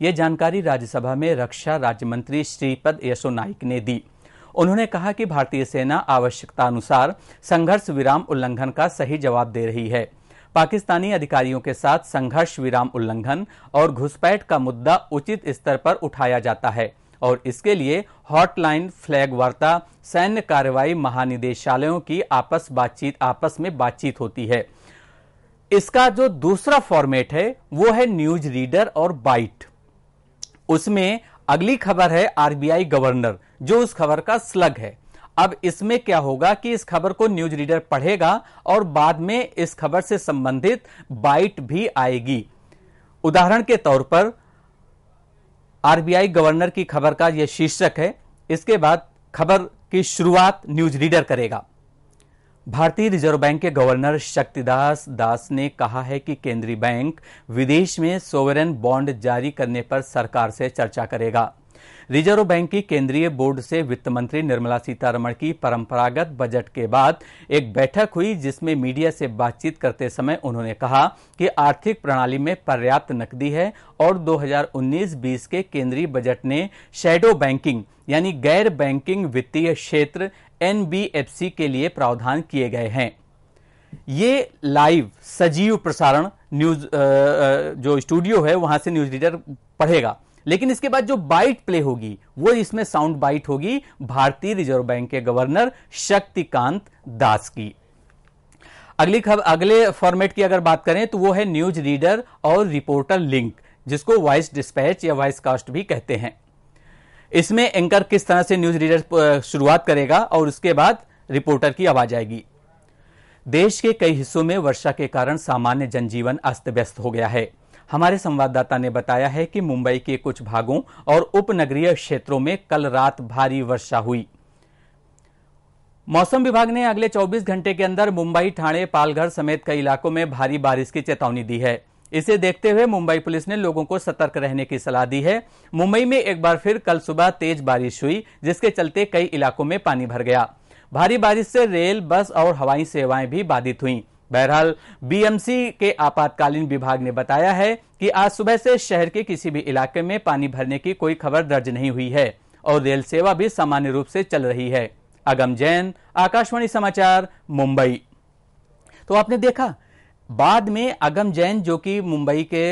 यह जानकारी राज्यसभा में रक्षा राज्य मंत्री श्रीपद यशो नाइक ने दी उन्होंने कहा कि भारतीय सेना आवश्यकता अनुसार संघर्ष विराम उल्लंघन का सही जवाब दे रही है पाकिस्तानी अधिकारियों के साथ संघर्ष विराम उल्लंघन और घुसपैठ का मुद्दा उचित स्तर पर उठाया जाता है और इसके लिए हॉटलाइन फ्लैग वार्ता सैन्य कार्रवाई महानिदेशालयों की आपस बातचीत आपस में बातचीत होती है इसका जो दूसरा फॉर्मेट है वो है न्यूज रीडर और बाइट उसमें अगली खबर है आरबीआई गवर्नर जो उस खबर का स्लग है अब इसमें क्या होगा कि इस खबर को न्यूज रीडर पढ़ेगा और बाद में इस खबर से संबंधित बाइट भी आएगी उदाहरण के तौर पर आरबीआई गवर्नर की खबर का यह शीर्षक है इसके बाद खबर की शुरुआत न्यूज रीडर करेगा भारतीय रिजर्व बैंक के गवर्नर शक्तिदास दास ने कहा है कि केंद्रीय बैंक विदेश में सोवरेन बॉन्ड जारी करने पर सरकार से चर्चा करेगा रिजर्व बैंक की केंद्रीय बोर्ड से वित्त मंत्री निर्मला सीतारमण की परंपरागत बजट के बाद एक बैठक हुई जिसमें मीडिया से बातचीत करते समय उन्होंने कहा कि आर्थिक प्रणाली में पर्याप्त नकदी है और 2019-20 के केंद्रीय बजट ने शेडो बैंकिंग यानी गैर बैंकिंग वित्तीय क्षेत्र एनबीएफसी के लिए प्रावधान किए गए हैं ये लाइव सजीव प्रसारण न्यूज जो स्टूडियो है वहां से न्यूज रीडर पढ़ेगा लेकिन इसके बाद जो बाइट प्ले होगी वो इसमें साउंड बाइट होगी भारतीय रिजर्व बैंक के गवर्नर शक्तिकांत दास की अगली खबर अगले फॉर्मेट की अगर बात करें तो वो है न्यूज रीडर और रिपोर्टर लिंक जिसको वॉइस डिस्पैच या वॉइस कास्ट भी कहते हैं इसमें एंकर किस तरह से न्यूज रीडर शुरुआत करेगा और उसके बाद रिपोर्टर की आवाज आएगी देश के कई हिस्सों में वर्षा के कारण सामान्य जनजीवन अस्त व्यस्त हो गया है हमारे संवाददाता ने बताया है कि मुंबई के कुछ भागों और उपनगरीय क्षेत्रों में कल रात भारी वर्षा हुई मौसम विभाग ने अगले 24 घंटे के अंदर मुंबई ठाणे पालघर समेत कई इलाकों में भारी बारिश की चेतावनी दी है इसे देखते हुए मुंबई पुलिस ने लोगों को सतर्क रहने की सलाह दी है मुंबई में एक बार फिर कल सुबह तेज बारिश हुई जिसके चलते कई इलाकों में पानी भर गया भारी बारिश से रेल बस और हवाई सेवाएं भी बाधित हुईं बहरहाल बीएमसी के आपातकालीन विभाग ने बताया है कि आज सुबह से शहर के किसी भी इलाके में पानी भरने की कोई खबर दर्ज नहीं हुई है और रेल सेवा भी सामान्य रूप से चल रही है अगम जैन आकाशवाणी समाचार मुंबई तो आपने देखा बाद में अगम जैन जो कि मुंबई के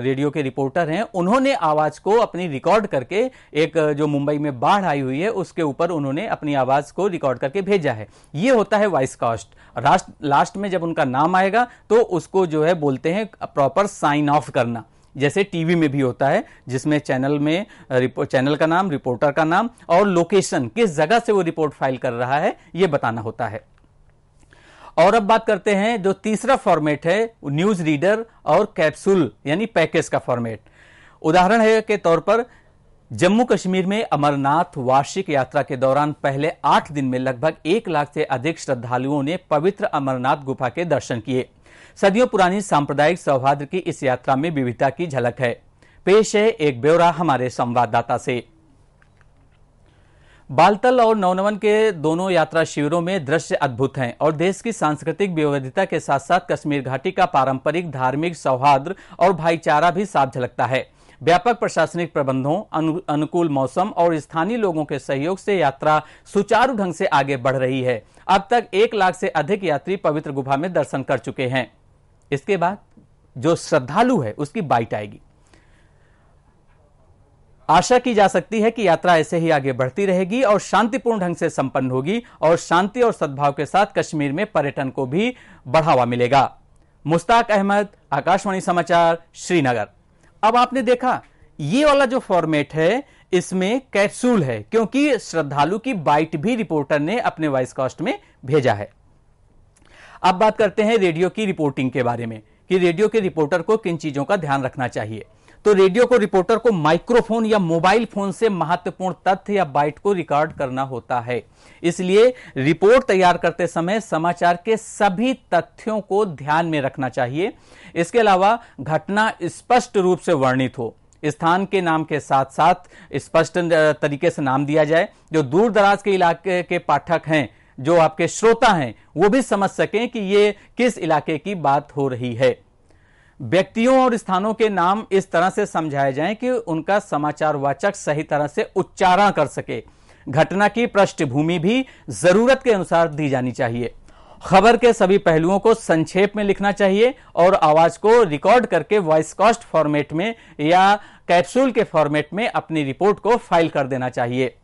रेडियो के रिपोर्टर हैं उन्होंने आवाज़ को अपनी रिकॉर्ड करके एक जो मुंबई में बाढ़ आई हुई है उसके ऊपर उन्होंने अपनी आवाज़ को रिकॉर्ड करके भेजा है ये होता है वॉइस कास्ट लास्ट लास्ट में जब उनका नाम आएगा तो उसको जो है बोलते हैं प्रॉपर साइन ऑफ करना जैसे टीवी में भी होता है जिसमें चैनल में चैनल का नाम रिपोर्टर का नाम और लोकेशन किस जगह से वो रिपोर्ट फाइल कर रहा है ये बताना होता है और अब बात करते हैं जो तीसरा फॉर्मेट है न्यूज रीडर और कैप्सूल यानी पैकेज का फॉर्मेट उदाहरण है के तौर पर जम्मू कश्मीर में अमरनाथ वार्षिक यात्रा के दौरान पहले आठ दिन में लगभग एक लाख से अधिक श्रद्धालुओं ने पवित्र अमरनाथ गुफा के दर्शन किए सदियों पुरानी सांप्रदायिक सौहार्द की इस यात्रा में विविधता की झलक है पेश है एक ब्यौरा हमारे संवाददाता से बालतल और नौनवन के दोनों यात्रा शिविरों में दृश्य अद्भुत हैं और देश की सांस्कृतिक विविधता के साथ साथ कश्मीर घाटी का पारंपरिक धार्मिक सौहार्द और भाईचारा भी साफ झलकता है व्यापक प्रशासनिक प्रबंधों अनु, अनुकूल मौसम और स्थानीय लोगों के सहयोग से यात्रा सुचारू ढंग से आगे बढ़ रही है अब तक एक लाख से अधिक यात्री पवित्र गुफा में दर्शन कर चुके हैं इसके बाद जो श्रद्धालु है उसकी बाइट आएगी आशा की जा सकती है कि यात्रा ऐसे ही आगे बढ़ती रहेगी और शांतिपूर्ण ढंग से संपन्न होगी और शांति और सद्भाव के साथ कश्मीर में पर्यटन को भी बढ़ावा मिलेगा मुश्ताक अहमद आकाशवाणी समाचार श्रीनगर अब आपने देखा ये वाला जो फॉर्मेट है इसमें कैप्सूल है क्योंकि श्रद्धालु की बाइट भी रिपोर्टर ने अपने वॉइस कास्ट में भेजा है अब बात करते हैं रेडियो की रिपोर्टिंग के बारे में कि रेडियो के रिपोर्टर को किन चीजों का ध्यान रखना चाहिए तो रेडियो को रिपोर्टर को माइक्रोफोन या मोबाइल फोन से महत्वपूर्ण तथ्य या बाइट को रिकॉर्ड करना होता है इसलिए रिपोर्ट तैयार करते समय समाचार के सभी तथ्यों को ध्यान में रखना चाहिए इसके अलावा घटना स्पष्ट रूप से वर्णित हो स्थान के नाम के साथ साथ स्पष्ट तरीके से नाम दिया जाए जो दूर दराज के इलाके के पाठक हैं जो आपके श्रोता हैं वो भी समझ सकें कि ये किस इलाके की बात हो रही है व्यक्तियों और स्थानों के नाम इस तरह से समझाए जाएं कि उनका समाचार वाचक सही तरह से उच्चारण कर सके घटना की पृष्ठभूमि भी जरूरत के अनुसार दी जानी चाहिए खबर के सभी पहलुओं को संक्षेप में लिखना चाहिए और आवाज को रिकॉर्ड करके वॉइस कॉस्ट फॉर्मेट में या कैप्सूल के फॉर्मेट में अपनी रिपोर्ट को फाइल कर देना चाहिए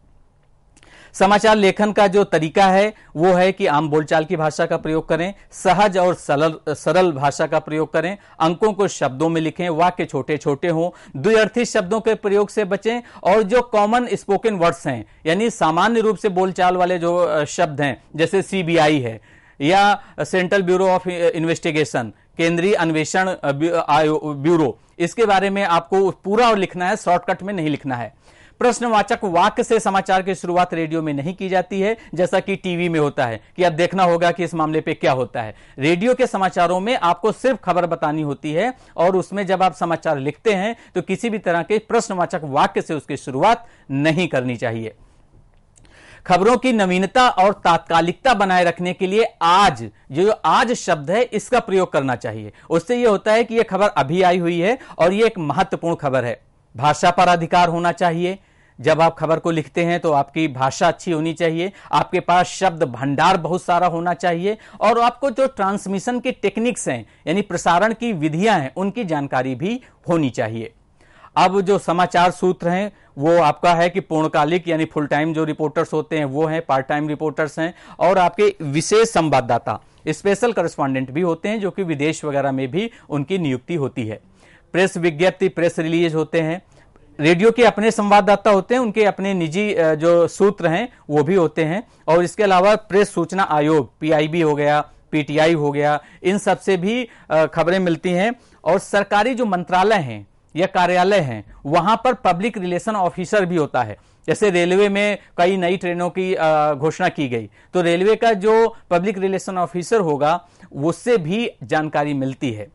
समाचार लेखन का जो तरीका है वो है कि आम बोलचाल की भाषा का प्रयोग करें सहज और सरल सरल भाषा का प्रयोग करें अंकों को शब्दों में लिखें वाक्य छोटे छोटे हों द्व्यर्थी शब्दों के प्रयोग से बचें और जो कॉमन स्पोकन वर्ड्स हैं यानी सामान्य रूप से बोलचाल वाले जो शब्द हैं जैसे सी है या सेंट्रल ब्यूरो ऑफ इन्वेस्टिगेशन केंद्रीय अन्वेषण ब्यूरो इसके बारे में आपको पूरा और लिखना है शॉर्टकट में नहीं लिखना है प्रश्नवाचक वाक्य से समाचार की शुरुआत रेडियो में नहीं की जाती है जैसा कि टीवी में होता है कि आप देखना होगा कि इस मामले पे क्या होता है रेडियो के समाचारों में आपको सिर्फ खबर बतानी होती है और उसमें जब आप समाचार लिखते हैं तो किसी भी तरह के प्रश्नवाचक वाक्य से उसकी शुरुआत नहीं करनी चाहिए खबरों की नवीनता और तात्कालिकता बनाए रखने के लिए आज जो आज शब्द है इसका प्रयोग करना चाहिए उससे यह होता है कि यह खबर अभी आई हुई है और यह एक महत्वपूर्ण खबर है भाषा पर अधिकार होना चाहिए जब आप खबर को लिखते हैं तो आपकी भाषा अच्छी होनी चाहिए आपके पास शब्द भंडार बहुत सारा होना चाहिए और आपको जो ट्रांसमिशन की टेक्निक्स हैं यानी प्रसारण की विधियां हैं उनकी जानकारी भी होनी चाहिए अब जो समाचार सूत्र हैं वो आपका है कि पूर्णकालिक यानी फुल टाइम जो रिपोर्टर्स होते हैं वो हैं पार्ट टाइम रिपोर्टर्स हैं और आपके विशेष संवाददाता स्पेशल करस्पॉन्डेंट भी होते हैं जो कि विदेश वगैरह में भी उनकी नियुक्ति होती है प्रेस विज्ञप्ति प्रेस रिलीज होते हैं रेडियो के अपने संवाददाता होते हैं उनके अपने निजी जो सूत्र हैं वो भी होते हैं और इसके अलावा प्रेस सूचना आयोग पीआईबी हो गया पीटीआई हो गया इन सब से भी खबरें मिलती हैं और सरकारी जो मंत्रालय हैं या कार्यालय हैं वहां पर पब्लिक रिलेशन ऑफिसर भी होता है जैसे रेलवे में कई नई ट्रेनों की घोषणा की गई तो रेलवे का जो पब्लिक रिलेशन ऑफिसर होगा उससे भी जानकारी मिलती है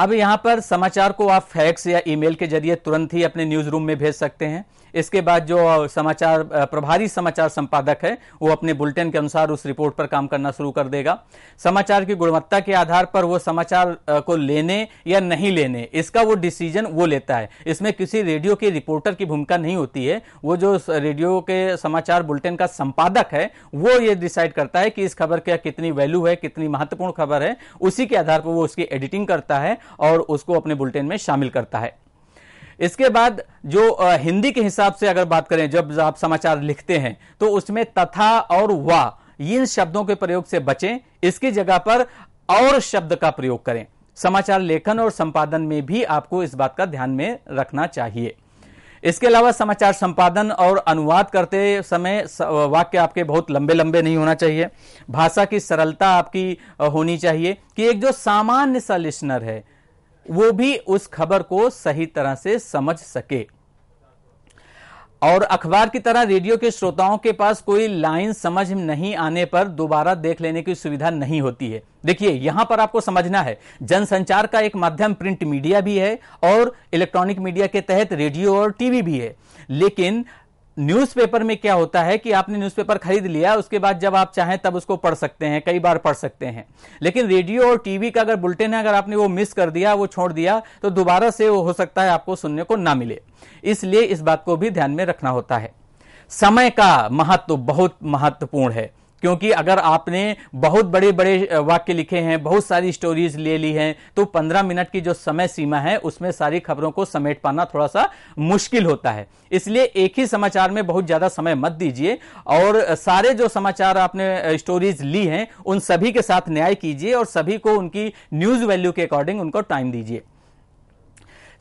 अब यहाँ पर समाचार को आप फैक्स या ईमेल के जरिए तुरंत ही अपने न्यूज रूम में भेज सकते हैं इसके बाद जो समाचार प्रभारी समाचार संपादक है वो अपने बुलेटिन के अनुसार उस रिपोर्ट पर काम करना शुरू कर देगा समाचार की गुणवत्ता के आधार पर वो समाचार को लेने या नहीं लेने इसका वो डिसीजन वो लेता है इसमें किसी रेडियो के रिपोर्टर की भूमिका नहीं होती है वो जो रेडियो के समाचार बुलेटिन का संपादक है वो ये डिसाइड करता है कि इस खबर का कितनी वैल्यू है कितनी महत्वपूर्ण खबर है उसी के आधार पर वो उसकी एडिटिंग करता है और उसको अपने बुलेटिन में शामिल करता है इसके बाद जो हिंदी के हिसाब से अगर बात करें जब आप समाचार लिखते हैं तो उसमें तथा और वा इन शब्दों के प्रयोग से बचें इसकी जगह पर और शब्द का प्रयोग करें समाचार लेखन और संपादन में भी आपको इस बात का ध्यान में रखना चाहिए इसके अलावा समाचार संपादन और अनुवाद करते समय वाक्य आपके बहुत लंबे लंबे नहीं होना चाहिए भाषा की सरलता आपकी होनी चाहिए कि एक जो सामान्य सा लिसनर है वो भी उस खबर को सही तरह से समझ सके और अखबार की तरह रेडियो के श्रोताओं के पास कोई लाइन समझ नहीं आने पर दोबारा देख लेने की सुविधा नहीं होती है देखिए यहां पर आपको समझना है जनसंचार का एक माध्यम प्रिंट मीडिया भी है और इलेक्ट्रॉनिक मीडिया के तहत रेडियो और टीवी भी है लेकिन न्यूज़पेपर में क्या होता है कि आपने न्यूज़पेपर खरीद लिया उसके बाद जब आप चाहें तब उसको पढ़ सकते हैं कई बार पढ़ सकते हैं लेकिन रेडियो और टीवी का अगर बुलेटिन है अगर आपने वो मिस कर दिया वो छोड़ दिया तो दोबारा से वो हो सकता है आपको सुनने को ना मिले इसलिए इस बात को भी ध्यान में रखना होता है समय का महत्व बहुत महत्वपूर्ण है क्योंकि अगर आपने बहुत बड़े बड़े वाक्य लिखे हैं बहुत सारी स्टोरीज ले ली हैं तो पंद्रह मिनट की जो समय सीमा है उसमें सारी खबरों को समेट पाना थोड़ा सा मुश्किल होता है इसलिए एक ही समाचार में बहुत ज़्यादा समय मत दीजिए और सारे जो समाचार आपने स्टोरीज ली हैं उन सभी के साथ न्याय कीजिए और सभी को उनकी न्यूज़ वैल्यू के अकॉर्डिंग उनको टाइम दीजिए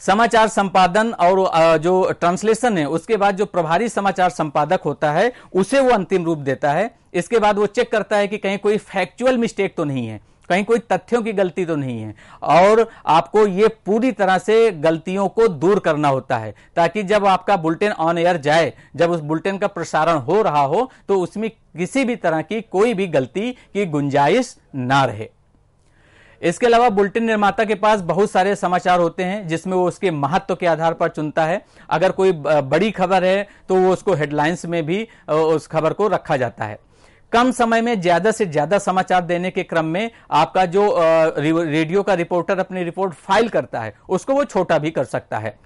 समाचार संपादन और जो ट्रांसलेशन है उसके बाद जो प्रभारी समाचार संपादक होता है उसे वो अंतिम रूप देता है इसके बाद वो चेक करता है कि कहीं कोई फैक्चुअल मिस्टेक तो नहीं है कहीं कोई तथ्यों की गलती तो नहीं है और आपको ये पूरी तरह से गलतियों को दूर करना होता है ताकि जब आपका बुलेटिन ऑन एयर जाए जब उस बुलेटिन का प्रसारण हो रहा हो तो उसमें किसी भी तरह की कोई भी गलती की गुंजाइश ना रहे इसके अलावा बुलेटिन निर्माता के पास बहुत सारे समाचार होते हैं जिसमें वो उसके महत्व के आधार पर चुनता है अगर कोई बड़ी खबर है तो वो उसको हेडलाइंस में भी उस खबर को रखा जाता है कम समय में ज्यादा से ज्यादा समाचार देने के क्रम में आपका जो रेडियो का रिपोर्टर अपनी रिपोर्ट फाइल करता है उसको वो छोटा भी कर सकता है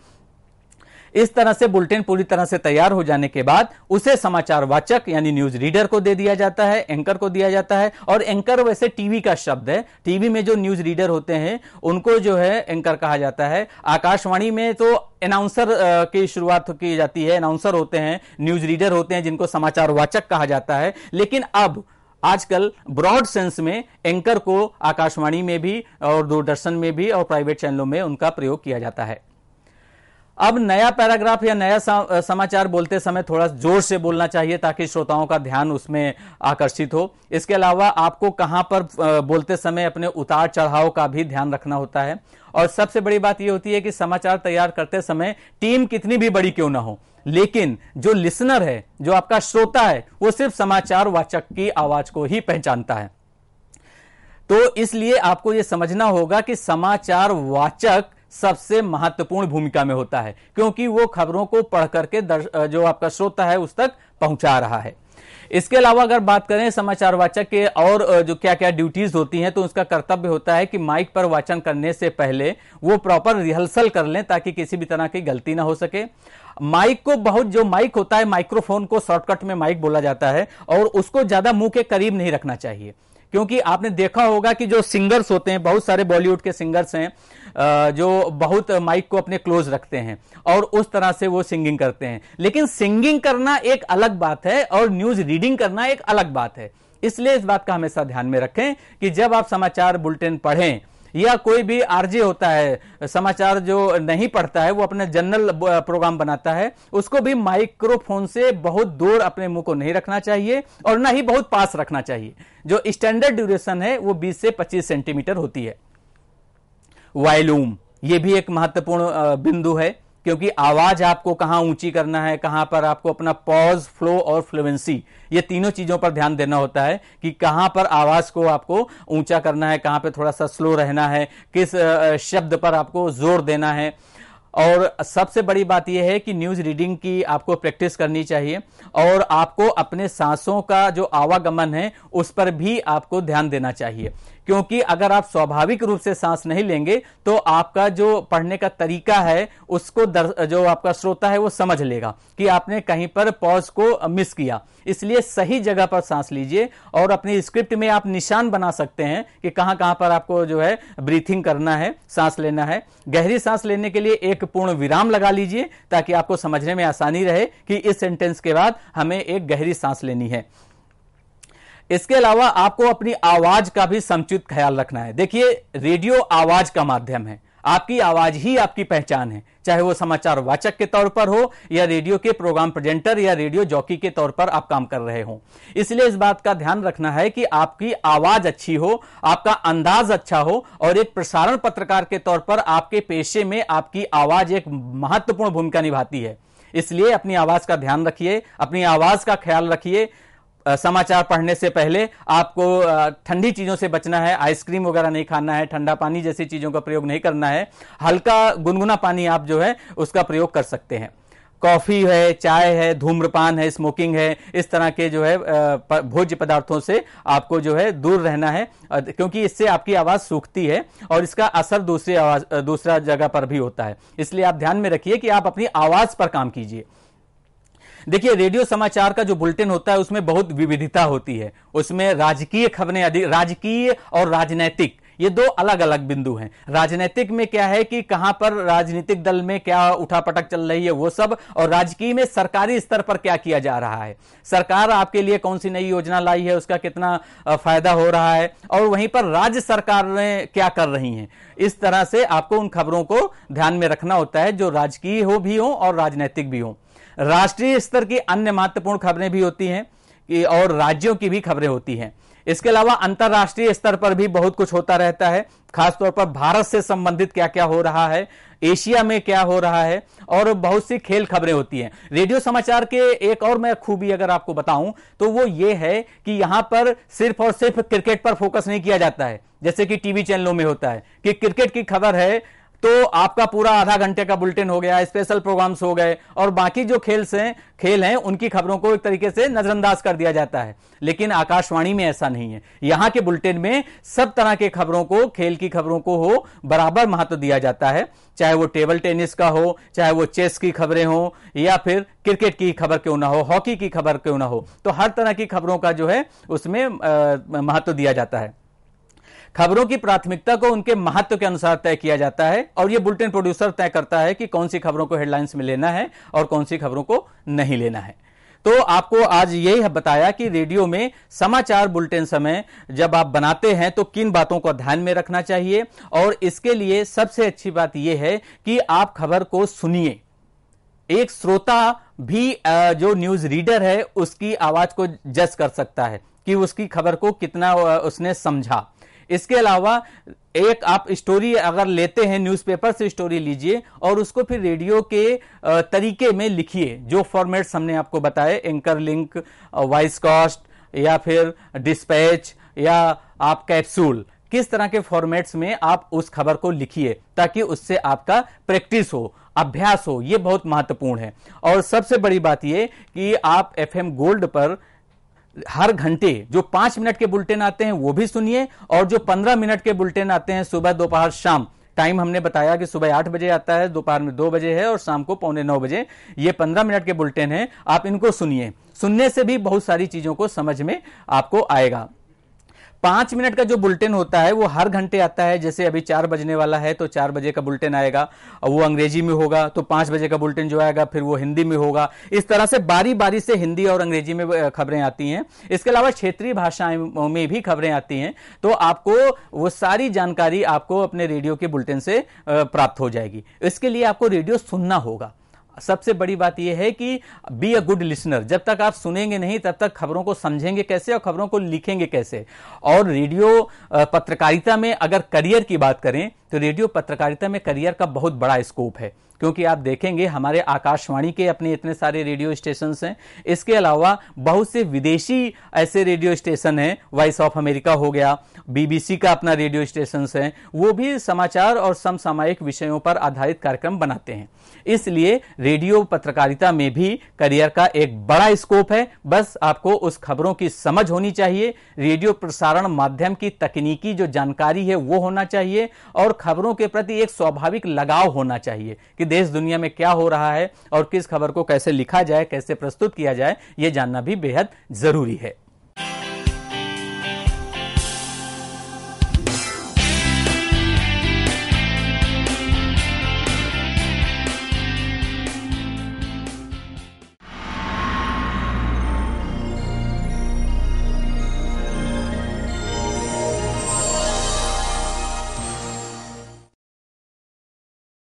इस तरह से बुलेटिन पूरी तरह से तैयार हो जाने के बाद उसे समाचार वाचक यानी न्यूज रीडर को दे दिया जाता है एंकर को दिया जाता है और एंकर वैसे टीवी का शब्द है टीवी में जो न्यूज रीडर होते हैं उनको जो है एंकर कहा जाता है आकाशवाणी में तो अनाउंसर की शुरुआत की जाती है अनाउंसर होते हैं न्यूज रीडर होते हैं जिनको समाचार वाचक कहा जाता है लेकिन अब आजकल ब्रॉड सेंस में एंकर को आकाशवाणी में भी और दूरदर्शन में भी और प्राइवेट चैनलों में उनका प्रयोग किया जाता है अब नया पैराग्राफ या नया समाचार बोलते समय थोड़ा जोर से बोलना चाहिए ताकि श्रोताओं का ध्यान उसमें आकर्षित हो इसके अलावा आपको कहां पर बोलते समय अपने उतार चढ़ाव का भी ध्यान रखना होता है और सबसे बड़ी बात यह होती है कि समाचार तैयार करते समय टीम कितनी भी बड़ी क्यों ना हो लेकिन जो लिसनर है जो आपका श्रोता है वो सिर्फ समाचार वाचक की आवाज को ही पहचानता है तो इसलिए आपको यह समझना होगा कि समाचार वाचक सबसे महत्वपूर्ण भूमिका में होता है क्योंकि वो खबरों को पढ़ करके जो आपका श्रोता है उस तक पहुंचा रहा है इसके अलावा अगर बात करें समाचार वाचक के और जो क्या क्या ड्यूटीज होती हैं तो उसका कर्तव्य होता है कि माइक पर वाचन करने से पहले वो प्रॉपर रिहर्सल कर लें ताकि किसी भी तरह की गलती ना हो सके माइक को बहुत जो माइक होता है माइक्रोफोन को शॉर्टकट में माइक बोला जाता है और उसको ज्यादा मुंह के करीब नहीं रखना चाहिए क्योंकि आपने देखा होगा कि जो सिंगर्स होते हैं बहुत सारे बॉलीवुड के सिंगर्स हैं जो बहुत माइक को अपने क्लोज रखते हैं और उस तरह से वो सिंगिंग करते हैं लेकिन सिंगिंग करना एक अलग बात है और न्यूज रीडिंग करना एक अलग बात है इसलिए इस बात का हमेशा ध्यान में रखें कि जब आप समाचार बुलेटिन पढ़ें या कोई भी आरजे होता है समाचार जो नहीं पढ़ता है वो अपने जनरल प्रोग्राम बनाता है उसको भी माइक्रोफोन से बहुत दूर अपने मुंह को नहीं रखना चाहिए और ना ही बहुत पास रखना चाहिए जो स्टैंडर्ड ड्यूरेशन है वो 20 से 25 सेंटीमीटर होती है वायलूम ये भी एक महत्वपूर्ण बिंदु है क्योंकि आवाज आपको कहां ऊंची करना है कहाँ पर आपको अपना पॉज फ्लो और फ्लुएंसी ये तीनों चीजों पर ध्यान देना होता है कि कहाँ पर आवाज को आपको ऊंचा करना है कहाँ पर थोड़ा सा स्लो रहना है किस शब्द पर आपको जोर देना है और सबसे बड़ी बात यह है कि न्यूज रीडिंग की आपको प्रैक्टिस करनी चाहिए और आपको अपने सांसों का जो आवागमन है उस पर भी आपको ध्यान देना चाहिए क्योंकि अगर आप स्वाभाविक रूप से सांस नहीं लेंगे तो आपका जो पढ़ने का तरीका है उसको दर, जो आपका श्रोता है वो समझ लेगा कि आपने कहीं पर पॉज को मिस किया इसलिए सही जगह पर सांस लीजिए और अपनी स्क्रिप्ट में आप निशान बना सकते हैं कि कहां कहां पर आपको जो है ब्रीथिंग करना है सांस लेना है गहरी सांस लेने के लिए एक पूर्ण विराम लगा लीजिए ताकि आपको समझने में आसानी रहे कि इस सेंटेंस के बाद हमें एक गहरी सांस लेनी है इसके अलावा आपको अपनी आवाज का भी समुचित ख्याल रखना है देखिए रेडियो आवाज का माध्यम है आपकी आवाज ही आपकी पहचान है चाहे वो समाचार वाचक के तौर पर हो या रेडियो के प्रोग्राम प्रेजेंटर या रेडियो जॉकी के तौर पर आप काम कर रहे हो इसलिए इस बात का ध्यान रखना है कि आपकी आवाज अच्छी हो आपका अंदाज अच्छा हो और एक प्रसारण पत्रकार के तौर पर आपके पेशे में आपकी आवाज एक महत्वपूर्ण भूमिका निभाती है इसलिए अपनी आवाज का ध्यान रखिए अपनी आवाज का ख्याल रखिए समाचार पढ़ने से पहले आपको ठंडी चीज़ों से बचना है आइसक्रीम वगैरह नहीं खाना है ठंडा पानी जैसी चीज़ों का प्रयोग नहीं करना है हल्का गुनगुना पानी आप जो है उसका प्रयोग कर सकते हैं कॉफ़ी है चाय है धूम्रपान है स्मोकिंग है इस तरह के जो है भोज्य पदार्थों से आपको जो है दूर रहना है क्योंकि इससे आपकी आवाज़ सूखती है और इसका असर दूसरी आवाज़ दूसरा जगह पर भी होता है इसलिए आप ध्यान में रखिए कि आप अपनी आवाज़ पर काम कीजिए देखिए रेडियो समाचार का जो बुलेटिन होता है उसमें बहुत विविधता होती है उसमें राजकीय खबरें अधिक राजकीय और राजनैतिक ये दो अलग अलग बिंदु हैं राजनीतिक में क्या है कि कहां पर राजनीतिक दल में क्या उठापटक चल रही है वो सब और राजकीय में सरकारी स्तर पर क्या किया जा रहा है सरकार आपके लिए कौन सी नई योजना लाई है उसका कितना फायदा हो रहा है और वहीं पर राज्य सरकार ने क्या कर रही हैं इस तरह से आपको उन खबरों को ध्यान में रखना होता है जो राजकीय हो भी हो और राजनीतिक भी हो राष्ट्रीय स्तर की अन्य महत्वपूर्ण खबरें भी होती हैं कि और राज्यों की भी खबरें होती हैं इसके अलावा अंतर्राष्ट्रीय स्तर पर भी बहुत कुछ होता रहता है खासतौर पर भारत से संबंधित क्या क्या हो रहा है एशिया में क्या हो रहा है और बहुत सी खेल खबरें होती हैं रेडियो समाचार के एक और मैं खूबी अगर आपको बताऊं तो वो ये है कि यहां पर सिर्फ और सिर्फ क्रिकेट पर फोकस नहीं किया जाता है जैसे कि टीवी चैनलों में होता है कि क्रिकेट की खबर है तो आपका पूरा आधा घंटे का बुलेटिन हो गया स्पेशल प्रोग्राम्स हो गए और बाकी जो खेल से खेल हैं उनकी खबरों को एक तरीके से नजरअंदाज कर दिया जाता है लेकिन आकाशवाणी में ऐसा नहीं है यहां के बुलेटिन में सब तरह के खबरों को खेल की खबरों को हो बराबर महत्व दिया जाता है चाहे वो टेबल टेनिस का हो चाहे वो चेस की खबरें हो या फिर क्रिकेट की खबर क्यों ना हो हॉकी की खबर क्यों ना हो तो हर तरह की खबरों का जो है उसमें महत्व दिया जाता है खबरों की प्राथमिकता को उनके महत्व के अनुसार तय किया जाता है और यह बुलेटिन प्रोड्यूसर तय करता है कि कौन सी खबरों को हेडलाइंस में लेना है और कौन सी खबरों को नहीं लेना है तो आपको आज यही बताया कि रेडियो में समाचार बुलेटिन समय जब आप बनाते हैं तो किन बातों को ध्यान में रखना चाहिए और इसके लिए सबसे अच्छी बात यह है कि आप खबर को सुनिए एक श्रोता भी जो न्यूज रीडर है उसकी आवाज को जज कर सकता है कि उसकी खबर को कितना उसने समझा इसके अलावा एक आप स्टोरी अगर लेते हैं न्यूज़पेपर से स्टोरी लीजिए और उसको फिर रेडियो के तरीके में लिखिए जो फॉर्मेट्स हमने आपको बताए एंकर लिंक वॉइस कॉस्ट या फिर डिस्पैच या आप कैप्सूल किस तरह के फॉर्मेट्स में आप उस खबर को लिखिए ताकि उससे आपका प्रैक्टिस हो अभ्यास हो ये बहुत महत्वपूर्ण है और सबसे बड़ी बात ये कि आप एफएम गोल्ड पर हर घंटे जो पांच मिनट के बुलेटिन आते हैं वो भी सुनिए और जो पंद्रह मिनट के बुलेटिन आते हैं सुबह दोपहर शाम टाइम हमने बताया कि सुबह आठ बजे आता है दोपहर में दो बजे है और शाम को पौने नौ बजे ये पंद्रह मिनट के बुलेटिन है आप इनको सुनिए सुनने से भी बहुत सारी चीजों को समझ में आपको आएगा पांच मिनट का जो बुलेटिन होता है वो हर घंटे आता है जैसे अभी चार बजने वाला है तो चार बजे का बुलेटिन आएगा वो अंग्रेजी में होगा तो पांच बजे का बुलेटिन जो आएगा फिर वो हिंदी में होगा इस तरह से बारी बारी से हिंदी और अंग्रेजी में खबरें आती हैं इसके अलावा क्षेत्रीय भाषाओं में भी खबरें आती हैं तो आपको वो सारी जानकारी आपको अपने रेडियो के बुलेटिन से प्राप्त हो जाएगी इसके लिए आपको रेडियो सुनना होगा सबसे बड़ी बात यह है कि बी अ गुड लिसनर जब तक आप सुनेंगे नहीं तब तक खबरों को समझेंगे कैसे और खबरों को लिखेंगे कैसे और रेडियो पत्रकारिता में अगर करियर की बात करें तो रेडियो पत्रकारिता में करियर का बहुत बड़ा स्कोप है क्योंकि आप देखेंगे हमारे आकाशवाणी के अपने इतने सारे रेडियो स्टेशन हैं इसके अलावा बहुत से विदेशी ऐसे रेडियो स्टेशन हैं वॉइस ऑफ अमेरिका हो गया बीबीसी का अपना रेडियो स्टेशन है वो भी समाचार और समसामयिक विषयों पर आधारित कार्यक्रम बनाते हैं इसलिए रेडियो पत्रकारिता में भी करियर का एक बड़ा स्कोप है बस आपको उस खबरों की समझ होनी चाहिए रेडियो प्रसारण माध्यम की तकनीकी जो जानकारी है वो होना चाहिए और खबरों के प्रति एक स्वाभाविक लगाव होना चाहिए कि देश दुनिया में क्या हो रहा है और किस खबर को कैसे लिखा जाए कैसे प्रस्तुत किया जाए ये जानना भी बेहद जरूरी है